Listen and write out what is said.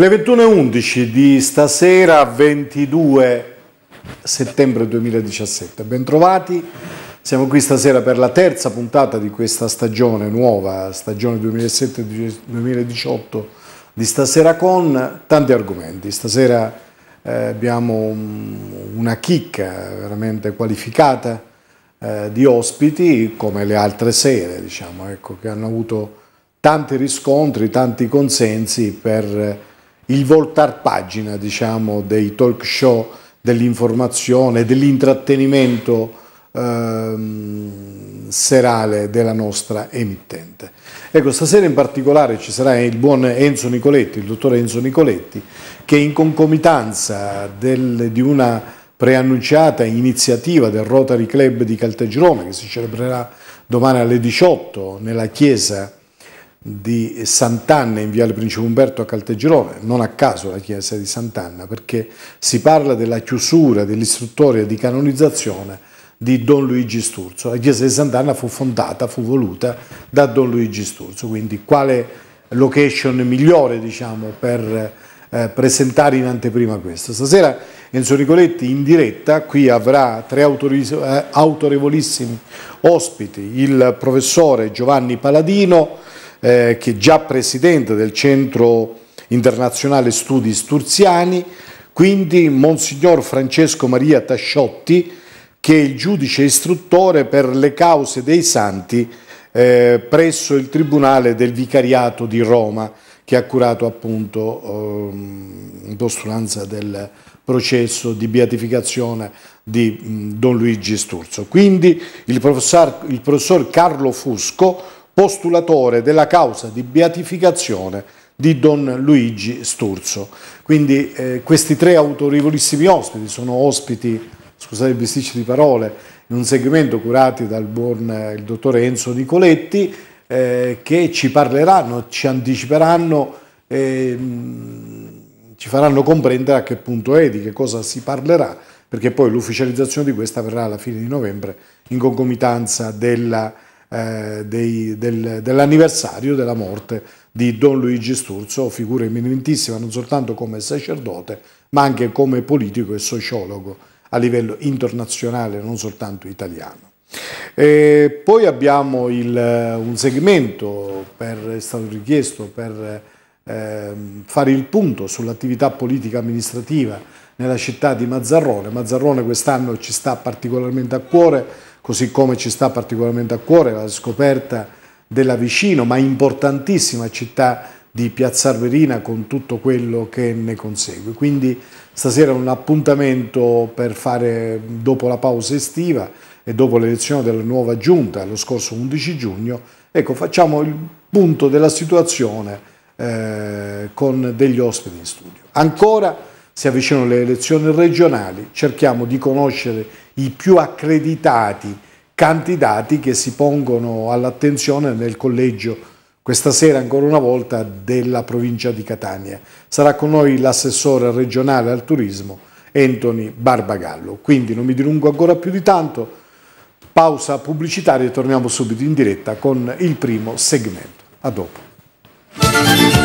Le 21.11 di stasera 22 settembre 2017. Bentrovati, siamo qui stasera per la terza puntata di questa stagione nuova, stagione 2017 2018 di Stasera con tanti argomenti. Stasera eh, abbiamo una chicca veramente qualificata eh, di ospiti come le altre sere, diciamo, ecco, che hanno avuto tanti riscontri, tanti consensi per il voltar pagina diciamo, dei talk show, dell'informazione, dell'intrattenimento ehm, serale della nostra emittente. Ecco, stasera in particolare ci sarà il buon Enzo Nicoletti, il dottor Enzo Nicoletti, che in concomitanza del, di una preannunciata iniziativa del Rotary Club di Caltagirone, che si celebrerà domani alle 18 nella chiesa di Sant'Anna in Viale Principe Umberto a Caltegirone, non a caso la chiesa di Sant'Anna, perché si parla della chiusura dell'istruttoria di canonizzazione di Don Luigi Sturzo. La chiesa di Sant'Anna fu fondata, fu voluta da Don Luigi Sturzo, quindi quale location migliore diciamo, per eh, presentare in anteprima questo. Stasera Enzo Nicoletti in diretta, qui avrà tre eh, autorevolissimi ospiti, il professore Giovanni Paladino, eh, che è già presidente del Centro Internazionale Studi Sturziani, quindi Monsignor Francesco Maria Tasciotti, che è il giudice istruttore per le cause dei santi eh, presso il Tribunale del Vicariato di Roma, che ha curato appunto eh, in postulanza del processo di beatificazione di mh, Don Luigi Sturzo. Quindi il professor, il professor Carlo Fusco, postulatore della causa di beatificazione di Don Luigi Sturzo. Quindi eh, questi tre autorevolissimi ospiti sono ospiti, scusate il bisticcio di parole, in un segmento curati dal buon eh, il dottore Enzo Nicoletti, eh, che ci parleranno, ci anticiperanno, eh, ci faranno comprendere a che punto è, di che cosa si parlerà, perché poi l'ufficializzazione di questa verrà alla fine di novembre in concomitanza della eh, dei, del, dell'anniversario della morte di Don Luigi Sturzo, figura eminentissima non soltanto come sacerdote, ma anche come politico e sociologo a livello internazionale, non soltanto italiano. E poi abbiamo il, eh, un segmento per, è stato richiesto per eh, fare il punto sull'attività politica amministrativa nella città di Mazzarrone. Mazzarrone quest'anno ci sta particolarmente a cuore così come ci sta particolarmente a cuore la scoperta della vicino ma importantissima città di Piazza Verina con tutto quello che ne consegue. Quindi stasera un appuntamento per fare dopo la pausa estiva e dopo l'elezione della nuova giunta lo scorso 11 giugno, ecco facciamo il punto della situazione eh, con degli ospiti in studio. Ancora si avvicinano le elezioni regionali, cerchiamo di conoscere i più accreditati candidati che si pongono all'attenzione nel collegio questa sera ancora una volta della provincia di Catania. Sarà con noi l'assessore regionale al turismo Anthony Barbagallo. Quindi non mi dilungo ancora più di tanto, pausa pubblicitaria e torniamo subito in diretta con il primo segmento. A dopo.